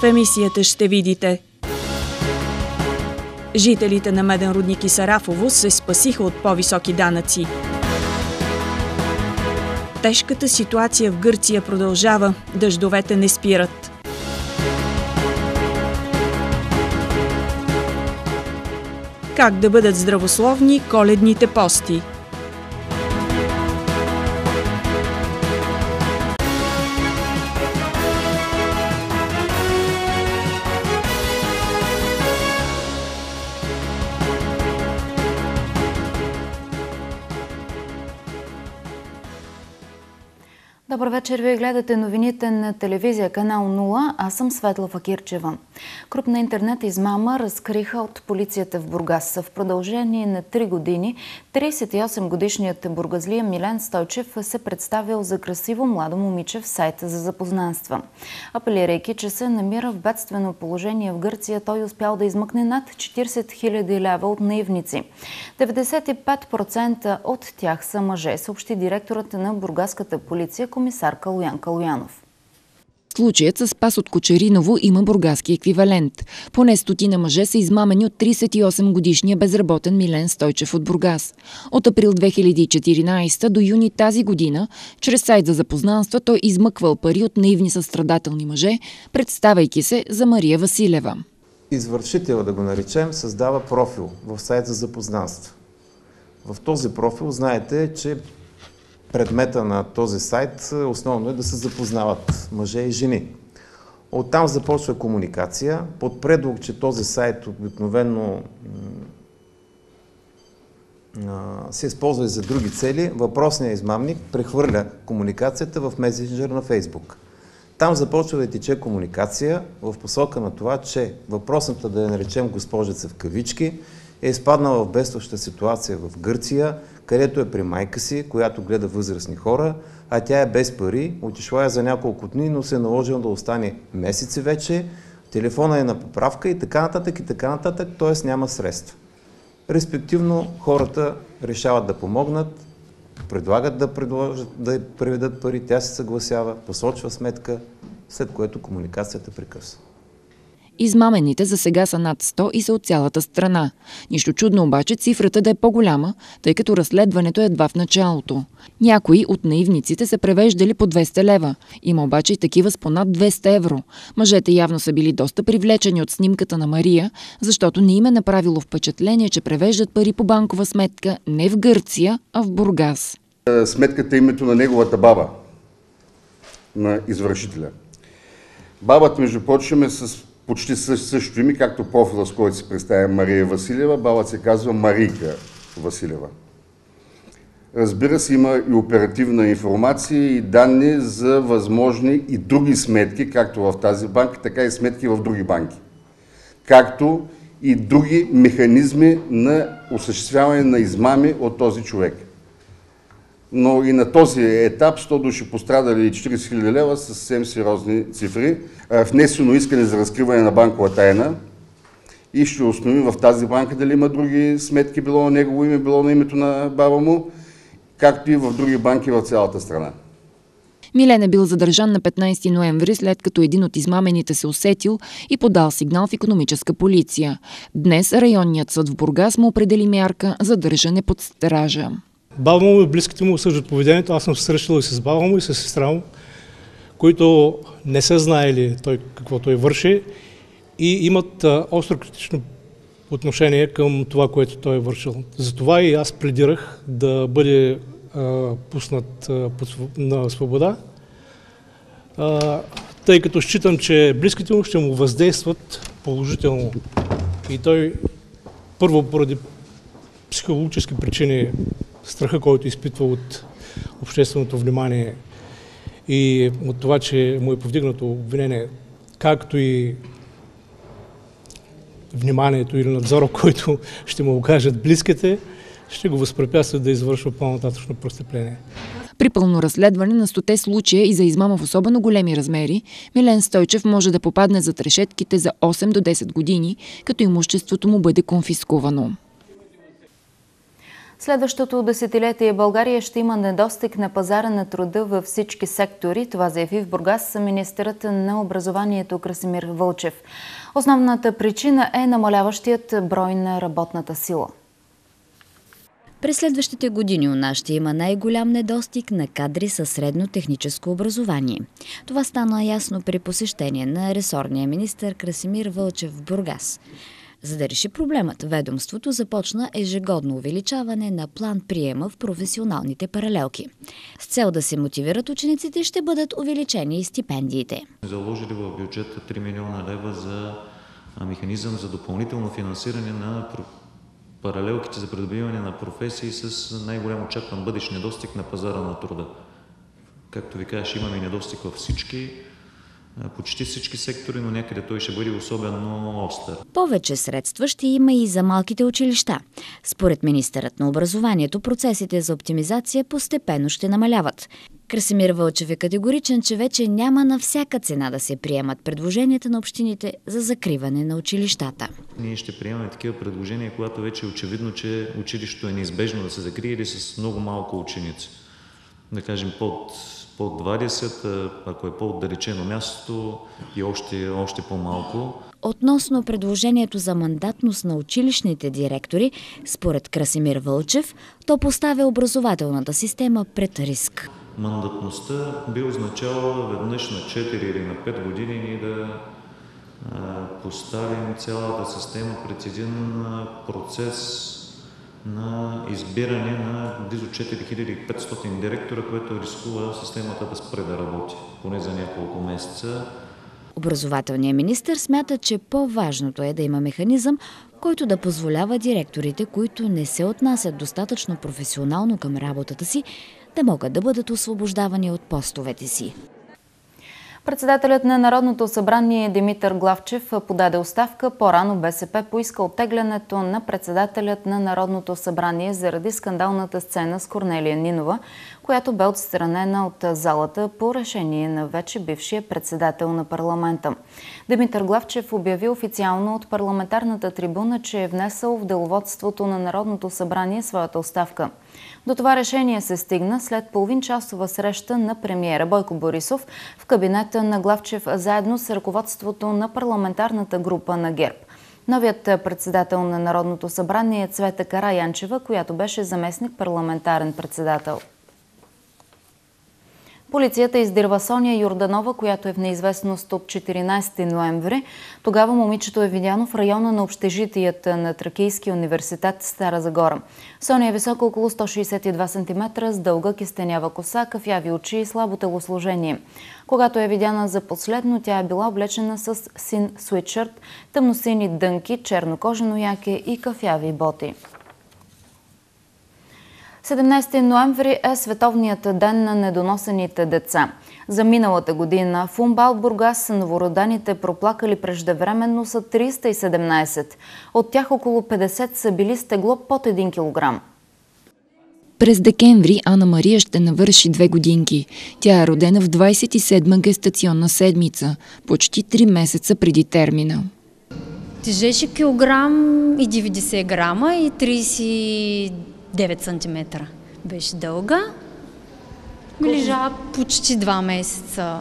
В емисията ще видите Жителите на Меден Рудник и Сарафово се спасиха от по-високи данъци. Тежката ситуация в Гърция продължава. Дъждовете не спират. Как да бъдат здравословни коледните пости – Добър вечер, вие гледате новините на телевизия Канал 0, аз съм Светла Факирчева. Крупна интернет измама разкриха от полицията в Бургас. В продължение на 3 години 38-годишният бургазлия Милен Стойчев се представил за красиво младо момиче в сайта за запознанства. Апелирайки, че се намира в бедствено положение в Гърция, той успял да измъкне над 40 000 лева от наивници. 95% от тях са мъже, съобщи директорът на бургаската полиция, комисар Калуян Калуянов. Случаят с пас от Кочериново има бургаски еквивалент. Поне стотина мъже са измамени от 38-годишния безработен Милен Стойчев от Бургас. От април 2014 до юни тази година, чрез сайт за запознанства, той измъквал пари от наивни състрадателни мъже, представайки се за Мария Василева. Извършител, да го наричем, създава профил в сайт за запознанства. В този профил знаете, че предмета на този сайт основно е да се запознават мъже и жени. Оттам започва комуникация. Под предлог, че този сайт обикновено се използва и за други цели, въпросният измамник прехвърля комуникацията в месенджер на Фейсбук. Там започва да тече комуникация в посока на това, че въпросната да я наречем госпожица в кавички – е изпаднала в бедстваща ситуация в Гърция, където е при майка си, която гледа възрастни хора, а тя е без пари, отишла е за няколко дни, но се е наложил да остане месеци вече, телефона е на поправка и така нататък и така нататък, т.е. няма средства. Респективно хората решават да помогнат, предлагат да, предложат, да преведат пари, тя се съгласява, посочва сметка, след което комуникацията прекъсва. Измамените за сега са над 100 и са от цялата страна. Нищо чудно обаче цифрата да е по-голяма, тъй като разследването е едва в началото. Някои от наивниците са превеждали по 200 лева. Има обаче и такива с понад 200 евро. Мъжете явно са били доста привлечени от снимката на Мария, защото не им е направило впечатление, че превеждат пари по банкова сметка не в Гърция, а в Бургас. Е, сметката е името на неговата баба, на извършителя. Бабата, между прочим, е с почти също, същото име, както профила, с който се представя Мария Василева, балът се казва Марийка Василева. Разбира се, има и оперативна информация и данни за възможни и други сметки, както в тази банка, така и сметки в други банки. Както и други механизми на осъществяване на измами от този човек – но и на този етап 100 души пострадали и 40 хиляди лева са съвсем сериозни цифри. Внесено искане за разкриване на банкова тайна и ще установим в тази банка дали има други сметки, било на негово име, било на името на баба му, както и в други банки в цялата страна. Милен е бил задържан на 15 ноември, след като един от измамените се усетил и подал сигнал в економическа полиция. Днес районният съд в Бургас му определи мярка задържане под стража. Баба му и близките му осъждат поведението. Аз съм се срещал и с баба му, и с сестра му, които не са знаели той какво той върши и имат остро критично отношение към това, което той е вършил. Затова и аз пледирах да бъде а, пуснат а, на свобода, а, тъй като считам, че близките му ще му въздействат положително. И той първо поради психологически причини страха, който изпитва от общественото внимание и от това, че му е повдигнато обвинение, както и вниманието или надзора, който ще му окажат близките, ще го възпрепятстват да извършва по-нататъчно престъпление. При пълно разследване на стоте случая и за измама в особено големи размери, Милен Стойчев може да попадне за решетките за 8 до 10 години, като имуществото му бъде конфискувано. Следващото десетилетие България ще има недостиг на пазара на труда във всички сектори. Това заяви в Бургас министерът на образованието Красимир Вълчев. Основната причина е намаляващият брой на работната сила. През следващите години у нас ще има най-голям недостиг на кадри със средно техническо образование. Това стана ясно при посещение на ресорния министр Красимир Вълчев в Бургас. За да реши проблемът, ведомството започна ежегодно увеличаване на план приема в професионалните паралелки. С цел да се мотивират учениците, ще бъдат увеличени и стипендиите. Заложили в бюджета 3 милиона лева за механизъм за допълнително финансиране на паралелките за придобиване на професии с най-голям очакван бъдещ недостиг на пазара на труда. Както ви кажа, имаме недостиг във всички почти всички сектори, но някъде той ще бъде особено остър. Повече средства ще има и за малките училища. Според министърът на образованието, процесите за оптимизация постепенно ще намаляват. Красимир Вълчев е категоричен, че вече няма на всяка цена да се приемат предложенията на общините за закриване на училищата. Ние ще приемаме такива предложения, когато вече е очевидно, че училището е неизбежно да се закрие или с много малко ученици. Да кажем под 20, ако е по-отдалечено място и още, още по-малко. Относно предложението за мандатност на училищните директори, според Красимир Вълчев, то поставя образователната система пред риск. Мандатността би означавала веднъж на 4 или на 5 години ни да поставим цялата система пред един процес, на избиране на близо 4500 директора, което рискува системата да спре да работи, поне за няколко месеца. Образователният министр смята, че по-важното е да има механизъм, който да позволява директорите, които не се отнасят достатъчно професионално към работата си, да могат да бъдат освобождавани от постовете си. Председателят на Народното събрание Димитър Главчев подаде оставка. По-рано БСП поиска оттеглянето на председателят на Народното събрание заради скандалната сцена с Корнелия Нинова която бе отстранена от залата по решение на вече бившия председател на парламента. Димитър Главчев обяви официално от парламентарната трибуна, че е внесъл в деловодството на Народното събрание своята оставка. До това решение се стигна след половинчасова среща на премиера Бойко Борисов в кабинета на Главчев заедно с ръководството на парламентарната група на ГЕРБ. Новият председател на Народното събрание е Цвета Караянчева, която беше заместник парламентарен председател. Полицията издирва Соня Юрданова, която е в неизвестност от 14 ноември. Тогава момичето е видяно в района на общежитията на Тракийския университет Стара Загора. Соня е висока около 162 см, с дълга кистенява коса, кафяви очи и слабо телосложение. Когато е видяна за последно, тя е била облечена с син свитшърт, тъмносини дънки, чернокожено яке и кафяви боти. 17 ноември е Световният ден на недоносените деца. За миналата година в Умбал Бургас новородените проплакали преждевременно са 317. От тях около 50 са били стегло под 1 килограм. През декември Ана Мария ще навърши две годинки. Тя е родена в 27-ма гестационна седмица, почти 3 месеца преди термина. Тежеше килограм и 90 грама и 30 9 см беше дълга. Лежа почти два месеца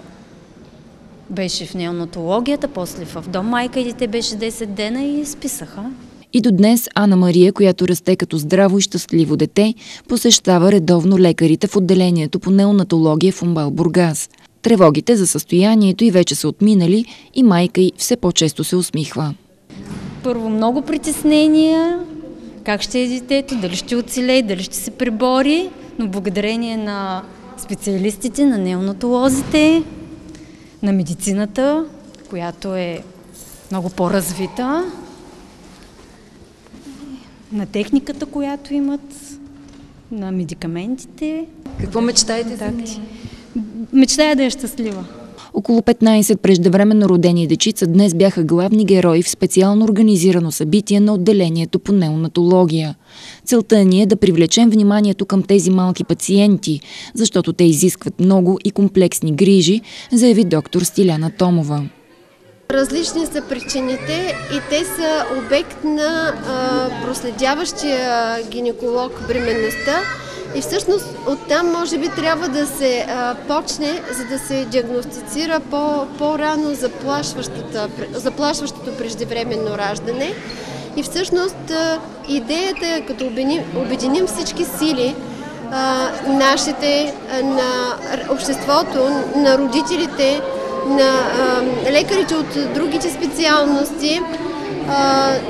беше в неонатологията, после в дом майка и дете беше 10 дена и списаха. И до днес Ана Мария, която расте като здраво и щастливо дете, посещава редовно лекарите в отделението по неонатология в Умбал Бургас. Тревогите за състоянието и вече са отминали и майка й все по-често се усмихва. Първо много притеснения, как ще е детето, дали ще оцелее, дали ще се прибори, но благодарение на специалистите, на неонатолозите, на медицината, която е много по-развита, на техниката, която имат, на медикаментите. Какво мечтаете за нея? Мечтая да е щастлива. Около 15 преждевременно родени дечица днес бяха главни герои в специално организирано събитие на отделението по неонатология. Целта ни е да привлечем вниманието към тези малки пациенти, защото те изискват много и комплексни грижи, заяви доктор Стиляна Томова. Различни са причините и те са обект на а, проследяващия гинеколог бременността и всъщност оттам може би трябва да се а, почне, за да се диагностицира по, по-рано заплашващото преждевременно раждане. И всъщност а, идеята е като обединим, обединим всички сили, а, нашите, а, на обществото, на родителите, на а, лекарите от другите специалности,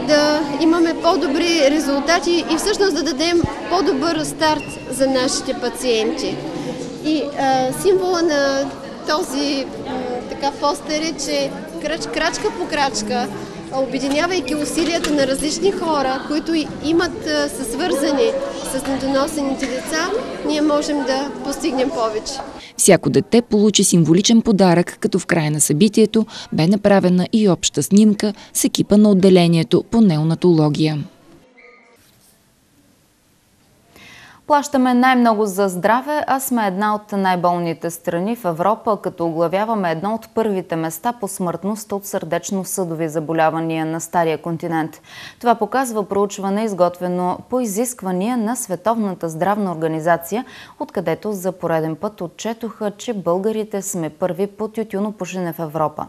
да имаме по-добри резултати и всъщност да дадем по-добър старт за нашите пациенти. И а, символа на този така постер е, че крач, крачка по крачка обединявайки усилията на различни хора, които имат, са свързани с недоносените деца, ние можем да постигнем повече. Всяко дете получи символичен подарък, като в края на събитието бе направена и обща снимка с екипа на отделението по неонатология. Плащаме най-много за здраве, а сме една от най-болните страни в Европа, като оглавяваме едно от първите места по смъртност от сърдечно-съдови заболявания на Стария континент. Това показва проучване, изготвено по изисквания на Световната здравна организация, откъдето за пореден път отчетоха, че българите сме първи по тютюнопушене в Европа.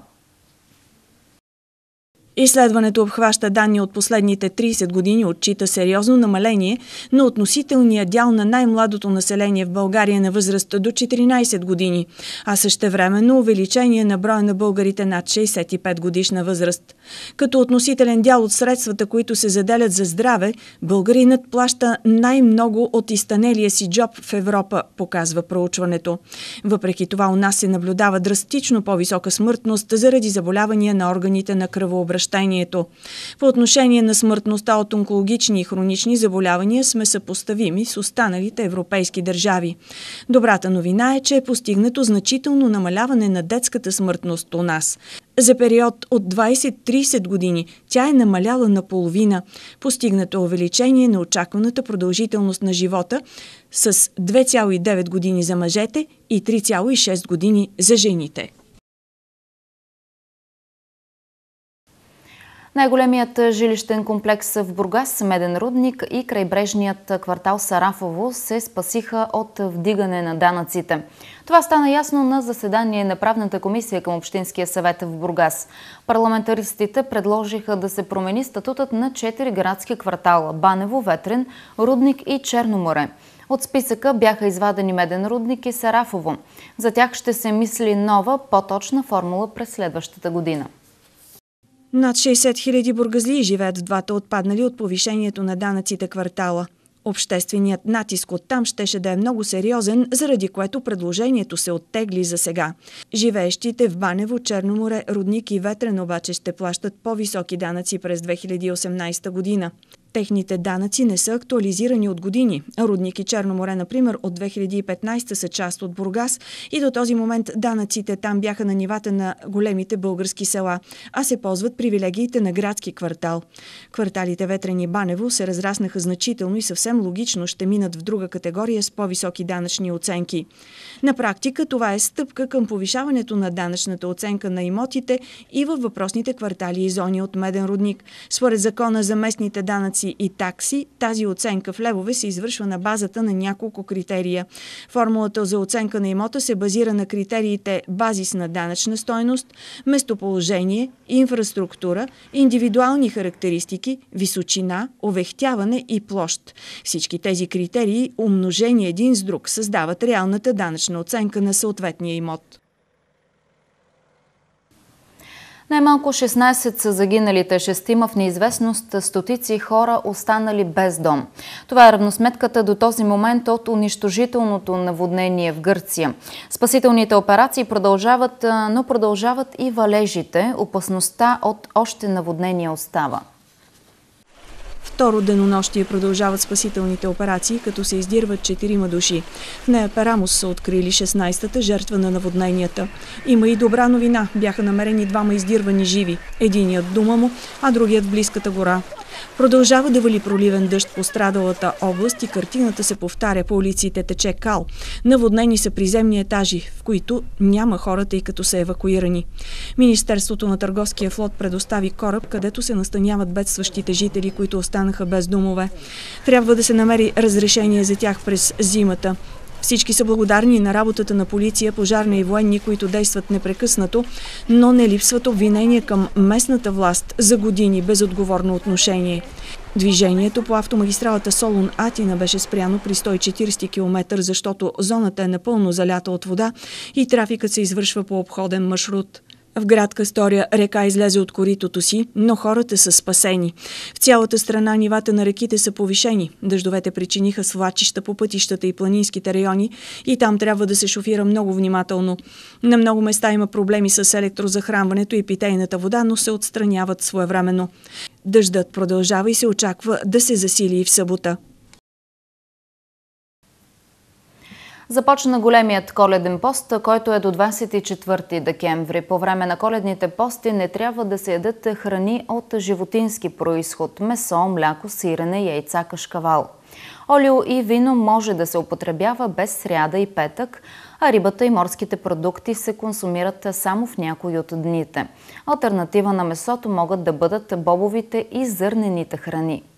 Изследването обхваща данни от последните 30 години, отчита сериозно намаление на относителния дял на най-младото население в България на възраст до 14 години, а същевременно увеличение на броя на българите над 65 годишна възраст. Като относителен дял от средствата, които се заделят за здраве, българинът плаща най-много от изтанелия си джоб в Европа, показва проучването. Въпреки това у нас се наблюдава драстично по-висока смъртност заради заболявания на органите на кръвообращението съобщението. По отношение на смъртността от онкологични и хронични заболявания сме съпоставими с останалите европейски държави. Добрата новина е, че е постигнато значително намаляване на детската смъртност у нас. За период от 20-30 години тя е намаляла наполовина. Постигнато е увеличение на очакваната продължителност на живота с 2,9 години за мъжете и 3,6 години за жените. Най-големият жилищен комплекс в Бургас, Меден Рудник и крайбрежният квартал Сарафово се спасиха от вдигане на данъците. Това стана ясно на заседание на правната комисия към Общинския съвет в Бургас. Парламентаристите предложиха да се промени статутът на 4 градски квартала – Банево, Ветрен, Рудник и Черноморе. От списъка бяха извадени Меден Рудник и Сарафово. За тях ще се мисли нова, по-точна формула през следващата година. Над 60 000 бургазли живеят в двата отпаднали от повишението на данъците квартала. Общественият натиск от там щеше да е много сериозен, заради което предложението се оттегли за сега. Живеещите в Банево, Черно море, Рудник и Ветрен обаче ще плащат по-високи данъци през 2018 година. Техните данъци не са актуализирани от години. Рудник и Черно море, например, от 2015 са част от Бургас и до този момент данъците там бяха на нивата на големите български села, а се ползват привилегиите на градски квартал. Кварталите Ветрени Банево се разраснаха значително и съвсем логично ще минат в друга категория с по-високи данъчни оценки. На практика това е стъпка към повишаването на данъчната оценка на имотите и във въпросните квартали и зони от Меден Рудник. Според закона за местните данъци данъци и такси, тази оценка в левове се извършва на базата на няколко критерия. Формулата за оценка на имота се базира на критериите базис на данъчна стойност, местоположение, инфраструктура, индивидуални характеристики, височина, овехтяване и площ. Всички тези критерии, умножени един с друг, създават реалната данъчна оценка на съответния имот. Най-малко 16 са загиналите, шестима в неизвестност, стотици хора останали без дом. Това е равносметката до този момент от унищожителното наводнение в Гърция. Спасителните операции продължават, но продължават и валежите. Опасността от още наводнение остава. Второ денонощие продължават спасителните операции, като се издирват 4 души. В нея Перамус са открили 16-та жертва на наводненията. Има и добра новина. Бяха намерени двама издирвани живи. Единият дума му, а другият в близката гора. Продължава да вали проливен дъжд по страдалата област и картината се повтаря. По улиците тече кал. Наводнени са приземни етажи, в които няма хората и като са евакуирани. Министерството на търговския флот предостави кораб, където се настаняват бедстващите жители, които останаха без домове. Трябва да се намери разрешение за тях през зимата. Всички са благодарни на работата на полиция, пожарна и военни, които действат непрекъснато, но не липсват обвинения към местната власт за години безотговорно отношение. Движението по автомагистралата Солун-Атина беше спряно при 140 км, защото зоната е напълно залята от вода и трафикът се извършва по обходен маршрут. В град Кастория река излезе от коритото си, но хората са спасени. В цялата страна нивата на реките са повишени. Дъждовете причиниха свлачища по пътищата и планинските райони и там трябва да се шофира много внимателно. На много места има проблеми с електрозахранването и питейната вода, но се отстраняват своевременно. Дъждът продължава и се очаква да се засили и в събота. Започна големият коледен пост, който е до 24 декември. По време на коледните пости не трябва да се ядат храни от животински происход – месо, мляко, сирене, яйца, кашкавал. Олио и вино може да се употребява без сряда и петък, а рибата и морските продукти се консумират само в някои от дните. Альтернатива на месото могат да бъдат бобовите и зърнените храни –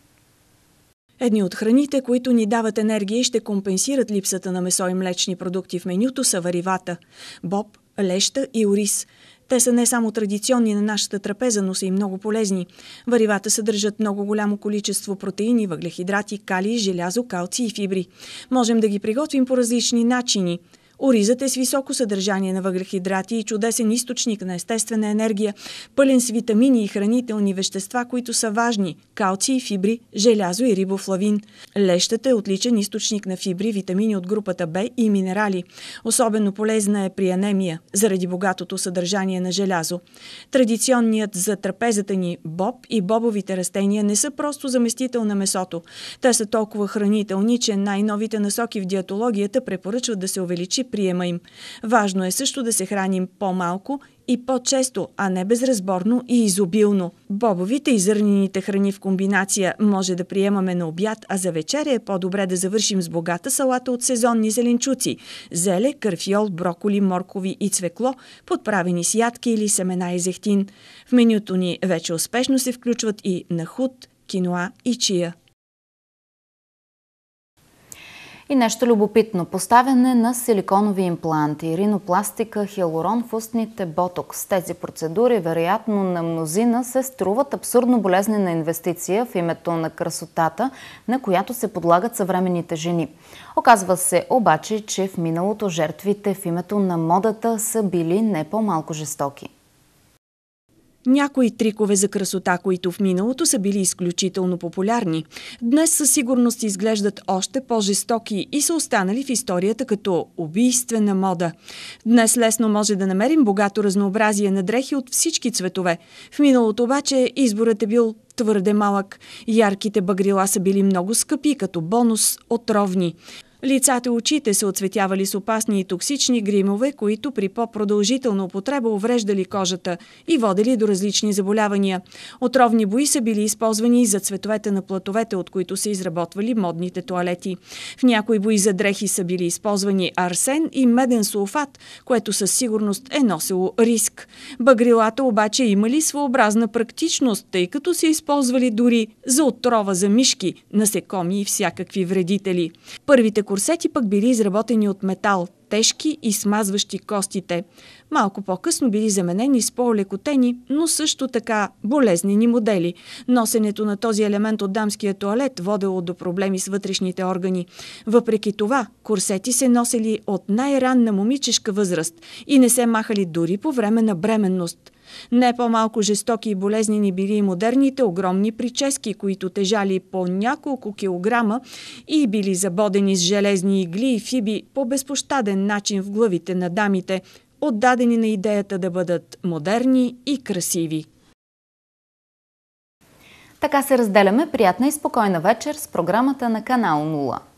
Едни от храните, които ни дават енергия и ще компенсират липсата на месо и млечни продукти в менюто са варивата – боб, леща и ориз – те са не само традиционни на нашата трапеза, но са и много полезни. Варивата съдържат много голямо количество протеини, въглехидрати, калий, желязо, калци и фибри. Можем да ги приготвим по различни начини – Оризът е с високо съдържание на въглехидрати и чудесен източник на естествена енергия, пълен с витамини и хранителни вещества, които са важни – калци, и фибри, желязо и рибофлавин. Лещата е отличен източник на фибри, витамини от групата Б и минерали. Особено полезна е при анемия, заради богатото съдържание на желязо. Традиционният за трапезата ни боб и бобовите растения не са просто заместител на месото. Те са толкова хранителни, че най-новите насоки в диетологията препоръчват да се увеличи приема им. Важно е също да се храним по-малко и по-често, а не безразборно и изобилно. Бобовите и зърнените храни в комбинация може да приемаме на обяд, а за вечеря е по-добре да завършим с богата салата от сезонни зеленчуци – зеле, карфиол, броколи, моркови и цвекло, подправени с ядки или семена и зехтин. В менюто ни вече успешно се включват и нахут, киноа и чия. И нещо любопитно – поставяне на силиконови импланти, ринопластика, хиалурон в устните, ботокс. Тези процедури, вероятно на мнозина, се струват абсурдно болезнена инвестиция в името на красотата, на която се подлагат съвременните жени. Оказва се обаче, че в миналото жертвите в името на модата са били не по-малко жестоки. Някои трикове за красота, които в миналото са били изключително популярни, днес със сигурност изглеждат още по-жестоки и са останали в историята като убийствена мода. Днес лесно може да намерим богато разнообразие на дрехи от всички цветове. В миналото обаче изборът е бил твърде малък. Ярките багрила са били много скъпи, като бонус отровни. Лицата и очите се оцветявали с опасни и токсични гримове, които при по-продължителна употреба увреждали кожата и водили до различни заболявания. Отровни бои са били използвани и за цветовете на платовете, от които са изработвали модните туалети. В някои бои за дрехи са били използвани арсен и меден сулфат, което със сигурност е носило риск. Багрилата обаче имали своеобразна практичност, тъй като се използвали дори за отрова за мишки, насекоми и всякакви вредители. Първите Корсети пък били изработени от метал, тежки и смазващи костите. Малко по-късно били заменени с по-олекотени, но също така болезнени модели. Носенето на този елемент от дамския туалет водело до проблеми с вътрешните органи. Въпреки това, корсети се носели от най-ранна момичешка възраст и не се махали дори по време на бременност. Не по-малко жестоки и болезнени били и модерните огромни прически, които тежали по няколко килограма и били забодени с железни игли и фиби по безпощаден начин в главите на дамите, отдадени на идеята да бъдат модерни и красиви. Така се разделяме. Приятна и спокойна вечер с програмата на канал 0.